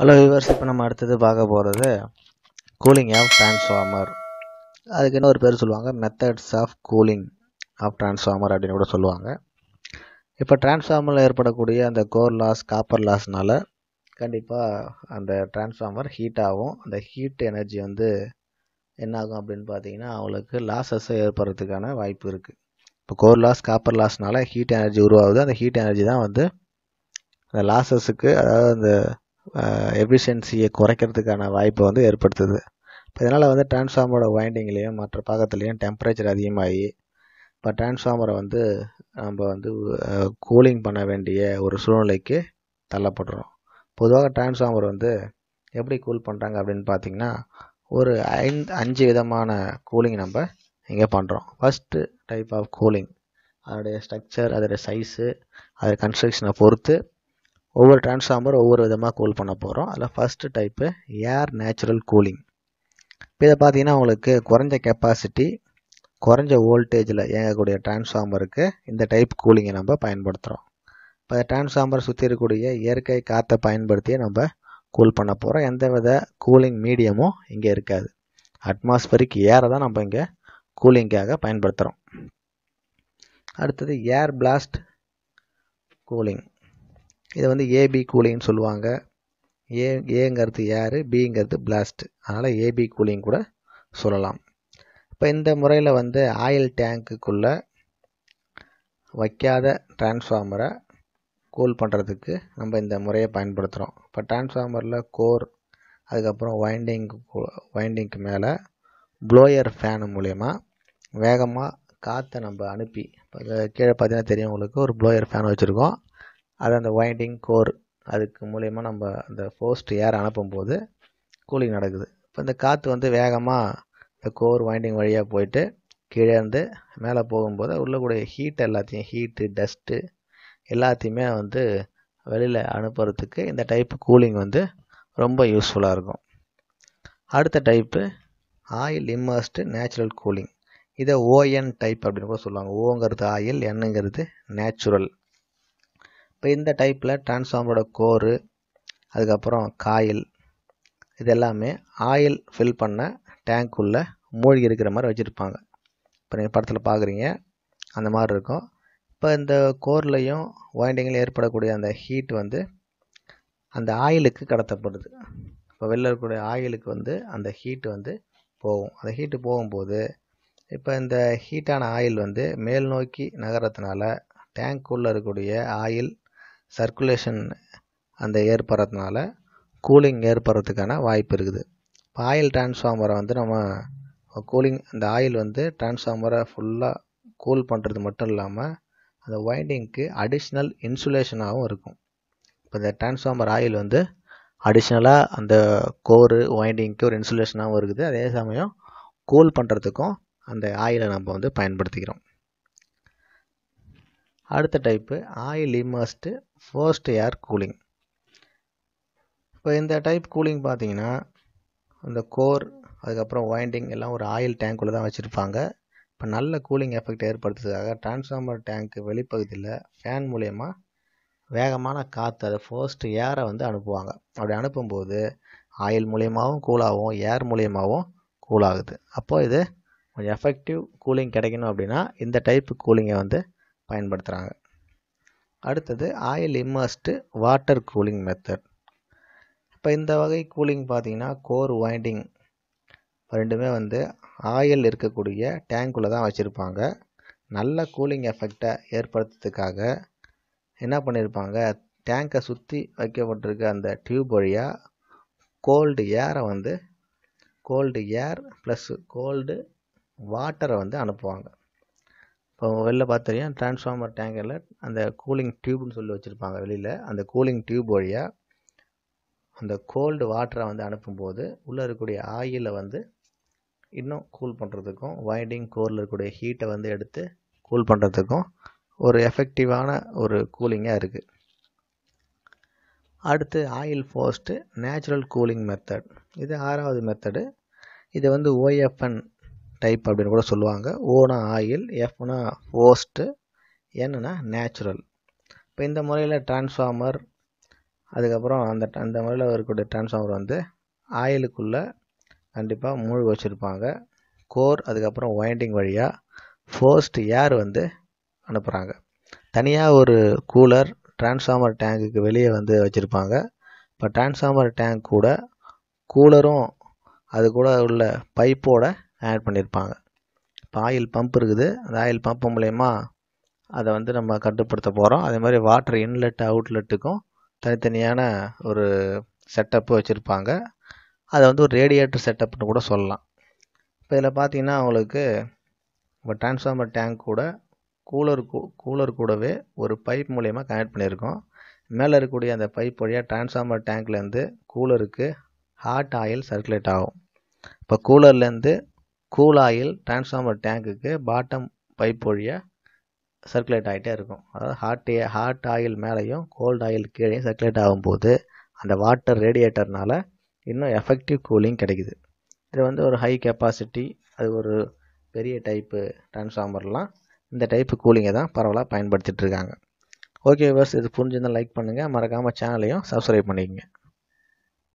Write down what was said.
hello viewers இப்போ நம்ம அடுத்தது பார்க்க போகிறது கூலிங் ஆஃப் டிரான்ஸ்ஃபார்மர் அதுக்கு என்ன ஒரு பேர் சொல்லுவாங்க methods of cooling of transformer அப்படின்னு கூட சொல்லுவாங்க இப்போ டிரான்ஸ்ஃபார்மரில் ஏற்படக்கூடிய அந்த கோர் லாஸ் காப்பர் லாஸ்னால் கண்டிப்பாக அந்த டிரான்ஸ்ஃபார்மர் ஹீட் ஆகும் அந்த ஹீட் எனர்ஜி வந்து என்ன ஆகும் அப்படின்னு பார்த்தீங்கன்னா அவங்களுக்கு லாஸஸ்ஸை ஏற்படுறதுக்கான வாய்ப்பு இருக்குது இப்போ கோர் லாஸ் காப்பர் லாஸ்னால் ஹீட் எனர்ஜி உருவாகுது அந்த ஹீட் எனர்ஜி தான் வந்து அந்த லாஸஸுக்கு அதாவது அந்த எஃபிஷியன்சியை குறைக்கிறதுக்கான வாய்ப்பை வந்து ஏற்படுத்துது இப்போ இதனால் வந்து டிரான்ஸ்ஃபார்மரோட வைண்டிங்லேயும் மற்ற பாகத்துலேயும் டெம்ப்ரேச்சர் அதிகமாகி இப்போ டிரான்ஸ்ஃபார்மரை வந்து நம்ம வந்து கூலிங் பண்ண வேண்டிய ஒரு சூழ்நிலைக்கு தள்ளப்படுறோம் பொதுவாக டிரான்ஸ்ஃபார்மர் வந்து எப்படி கூல் பண்ணுறாங்க அப்படின்னு பார்த்தீங்கன்னா ஒரு ஐந்து அஞ்சு விதமான கூலிங் நம்ம இங்கே பண்ணுறோம் ஃபஸ்ட்டு டைப் ஆஃப் கூலிங் அதோடைய ஸ்ட்ரக்சர் அதோடைய சைஸு அதோடய கன்ஸ்ட்ரக்ஷனை பொறுத்து ஒவ்வொரு டிரான்ஸ்ஃபார்மர் ஒவ்வொரு விதமாக கூல் பண்ண போகிறோம் அதில் first type air natural cooling இப்போ இதை பார்த்தீங்கன்னா உங்களுக்கு குறைஞ்ச கெப்பாசிட்டி குறைஞ்ச வோல்டேஜில் இயங்கக்கூடிய டிரான்ஸ்ஃபார்மருக்கு இந்த டைப் கூலிங்கை நம்ம பயன்படுத்துகிறோம் இப்போ டிரான்ஸ்ஃபார்மர் சுற்றி இருக்கக்கூடிய இயற்கை காற்றை பயன்படுத்தியே நம்ம கூல் பண்ண போகிறோம் எந்த வித கூலிங் மீடியமும் இங்கே இருக்காது அட்மாஸ்பரிக் ஏரை தான் நம்ம இங்கே கூலிங்காக பயன்படுத்துகிறோம் அடுத்தது ஏர் பிளாஸ்ட் கூலிங் இதை வந்து ஏபி கூலிங்னு சொல்லுவாங்க ஏ ஏங்கிறது ஏர் பிங்கிறது பிளாஸ்ட் அதனால் ஏபி கூலிங் கூட சொல்லலாம் இப்போ இந்த முறையில் வந்து ஆயில் டேங்க்குக்குள்ளே வைக்காத டிரான்ஸ்ஃபார்மரை கூல் பண்ணுறதுக்கு நம்ம இந்த முறையை பயன்படுத்துகிறோம் இப்போ டிரான்ஸ்ஃபார்மரில் கோர் அதுக்கப்புறம் வைண்டிங்க்கு வைண்டிங்க்கு மேலே ப்ளோயர் ஃபேனு மூலயமா வேகமாக காற்றை நம்ம அனுப்பி இப்போ கீழே பார்த்தீங்கன்னா தெரியும் உங்களுக்கு ஒரு ப்ளோயர் ஃபேன் வச்சுருக்கோம் அது அந்த வைண்டிங் கோர் அதுக்கு மூலயமா நம்ம அந்த ஃபோஸ்ட் ஏர் அனுப்பும்போது கூலிங் நடக்குது இப்போ இந்த காற்று வந்து வேகமாக இந்த கோர் வைண்டிங் வழியாக போயிட்டு கீழே இருந்து மேலே போகும்போது உள்ளக்கூடிய ஹீட் எல்லாத்தையும் ஹீட்டு டஸ்ட்டு எல்லாத்தையுமே வந்து வெளியில் அனுப்புறதுக்கு இந்த டைப்பு கூலிங் வந்து ரொம்ப யூஸ்ஃபுல்லாக இருக்கும் அடுத்த type oil immersed natural cooling இதை ஓஎன் டைப் அப்படின்னு கூட சொல்லுவாங்க ஓங்கிறது ஆயில் என்னங்கிறது நேச்சுரல் இப்போ இந்த டைப்பில் டிரான்ஸ்ஃபார்மரோட கோரு அதுக்கப்புறம் காயில் இது எல்லாமே ஆயில் ஃபில் பண்ண டேங்க் மூழ்கி இருக்கிற மாதிரி வச்சுருப்பாங்க இப்போ நீங்கள் படத்தில் பார்க்குறீங்க அந்த மாதிரி இருக்கும் இப்போ இந்த கோர்லையும் ஒயண்டிங்கில் ஏற்படக்கூடிய அந்த ஹீட் வந்து அந்த ஆயிலுக்கு கடத்தப்படுது இப்போ வெளில இருக்கக்கூடிய ஆயிலுக்கு வந்து அந்த ஹீட்டு வந்து போகும் அந்த ஹீட்டு போகும்போது இப்போ இந்த ஹீட்டான ஆயில் வந்து மேல் நோக்கி நகரத்தினால டேங்க்குள்ளே இருக்கக்கூடிய ஆயில் சர்க்குலேஷன் அந்த ஏற்படுறதுனால கூலிங் ஏற்படுறதுக்கான வாய்ப்பு இருக்குது இப்போ ஆயில் டிரான்ஸ்ஃபார்மரை வந்து நம்ம கூலிங் அந்த ஆயில் வந்து டிரான்ஸ்ஃபார்மரை ஃபுல்லாக கூல் பண்ணுறது மட்டும் இல்லாமல் அந்த வைண்டிங்க்கு அடிஷ்னல் இன்சுலேஷனாகவும் இருக்கும் இப்போ இந்த டிரான்ஸ்ஃபார்மர் ஆயில் வந்து அடிஷ்னலாக அந்த கோரு வைண்டிங்க்கு ஒரு இன்சுலேஷனாகவும் இருக்குது அதே சமயம் கூல் பண்ணுறதுக்கும் அந்த ஆயிலை நம்ம வந்து பயன்படுத்திக்கிறோம் அடுத்த type oil immersed forced air cooling இப்போ இந்த டைப் கூலிங் பார்த்தீங்கன்னா அந்த கோர் அதுக்கப்புறம் வைண்டிங் எல்லாம் ஒரு ஆயில் டேங்க்குள்ளே தான் வச்சுருப்பாங்க இப்போ நல்ல கூலிங் எஃபெக்ட் ஏற்படுத்துறதுக்காக டிரான்ஸ்ஃபார்மர் டேங்க்கு வெளிப்பகுதியில் ஃபேன் மூலயமா வேகமான காற்று அதை ஃபர்ஸ்ட் ஏரை வந்து அனுப்புவாங்க அப்படி அனுப்பும்போது ஆயில் மூலியமாகவும் கூலாகவும் ஏர் மூலியமாகவும் கூலாகுது அப்போது இது கொஞ்சம் எஃபெக்டிவ் கூலிங் கிடைக்கணும் அப்படின்னா இந்த டைப்பு கூலிங்கை வந்து பயன்படுத்துகிறாங்க அடுத்தது oil immersed water cooling method இப்போ இந்த வகை கூலிங் பார்த்தீங்கன்னா கோர் வைண்டிங் ரெண்டுமே வந்து ஆயில் இருக்கக்கூடிய டேங்க்குள்ளே தான் வச்சுருப்பாங்க நல்ல கூலிங் எஃபெக்டை ஏற்படுத்துறதுக்காக என்ன பண்ணியிருப்பாங்க டேங்கை சுற்றி வைக்கப்பட்டிருக்க அந்த டியூப் வழியாக கோல்டு ஏரை வந்து கோல்டு ஏர் ப்ளஸ் கோல்டு வாட்டரை வந்து அனுப்புவாங்க இப்போ வெளில பார்த்துறியா டிரான்ஸ்ஃபார்மர் டேங்கரில் அந்த கூலிங் டியூப்னு சொல்லி வச்சுருப்பாங்க வெளியில் அந்த கூலிங் டியூப் வழியாக அந்த கோல்டு வாட்டரை வந்து அனுப்பும்போது உள்ளே இருக்கக்கூடிய ஆயிலை வந்து இன்னும் கூல் பண்ணுறதுக்கும் வைண்டிங் கோரில் இருக்கக்கூடிய ஹீட்டை வந்து எடுத்து கூல் பண்ணுறதுக்கும் ஒரு எஃபெக்டிவான ஒரு கூலிங்காக இருக்குது அடுத்து oil forced natural cooling method இது ஆறாவது மெத்தடு இது வந்து ஓஎஃப்என் டைப் அப்படின்னு கூட சொல்லுவாங்க ஓனா ஆயில் எஃப்னா ஃபோஸ்ட்டு என்னன்னா நேச்சுரல் இப்போ இந்த முறையில் டிரான்ஸ்ஃபார்மர் அதுக்கப்புறம் அந்த அந்த முறையில் இருக்கக்கூடிய டிரான்ஸ்ஃபார்மர் வந்து ஆயிலுக்குள்ளே கண்டிப்பாக மூழ்கி வச்சுருப்பாங்க கோர் அதுக்கப்புறம் ஒயண்டிங் வழியாக ஃபோர்ஸ்ட் ஏர் வந்து அனுப்புகிறாங்க தனியாக ஒரு கூலர் டிரான்ஸ்ஃபார்மர் டேங்குக்கு வெளியே வந்து வச்சுருப்பாங்க இப்போ டிரான்ஸ்ஃபார்மர் டேங்க் கூட கூலரும் அது கூட உள்ள பைப்போட ஆட் பண்ணியிருப்பாங்க இப்போ ஆயில் பம்ப் இருக்குது அந்த ஆயில் பம்ப் மூலயமா அதை வந்து நம்ம கட்டுப்படுத்த போகிறோம் அதே மாதிரி வாட்டர் இன்லெட் அவுட்லெட்டுக்கும் தனித்தனியான ஒரு செட்டப்பு வச்சுருப்பாங்க அதை வந்து ஒரு ரேடியேட்டர் செட்டப்னு கூட சொல்லலாம் இப்போ இதில் பார்த்தீங்கன்னா அவங்களுக்கு இப்போ டிரான்ஸ்ஃபார்மர் டேங்க் கூட கூலர் கூலர் கூடவே ஒரு பைப் மூலயமா கனெக்ட் பண்ணியிருக்கோம் மேலே இருக்கக்கூடிய அந்த பைப் வழியாக டிரான்ஸ்ஃபார்மர் டேங்க்லேருந்து கூலருக்கு ஹாட் ஆயில் சர்க்குலேட் ஆகும் இப்போ கூலர்லேருந்து கூலாயில் டிரான்ஸ்ஃபார்மர் டேங்க்குக்கு பாட்டம் பைப் வழியாக சர்க்குலேட் ஆகிட்டே இருக்கும் அதாவது ஹாட் ஏ ஹாட் ஆயில் மேலேயும் கோல்டு ஆயில் கீழேயும் சர்க்குலேட் ஆகும்போது அந்த வாட்டர் ரேடியேட்டர்னால் இன்னும் எஃபெக்டிவ் கூலிங் கிடைக்குது இது வந்து ஒரு ஹை கெப்பாசிட்டி அது ஒரு பெரிய டைப்பு டிரான்ஸ்ஃபார்மர்லாம் இந்த டைப்பு கூலிங்கை தான் பரவலாக பயன்படுத்திகிட்ருக்காங்க ஓகே வேர்ஸ் இது புரிஞ்சுருந்தால் லைக் பண்ணுங்கள் மறக்காமல் சேனலையும் சப்ஸ்கிரைப் பண்ணிக்கங்க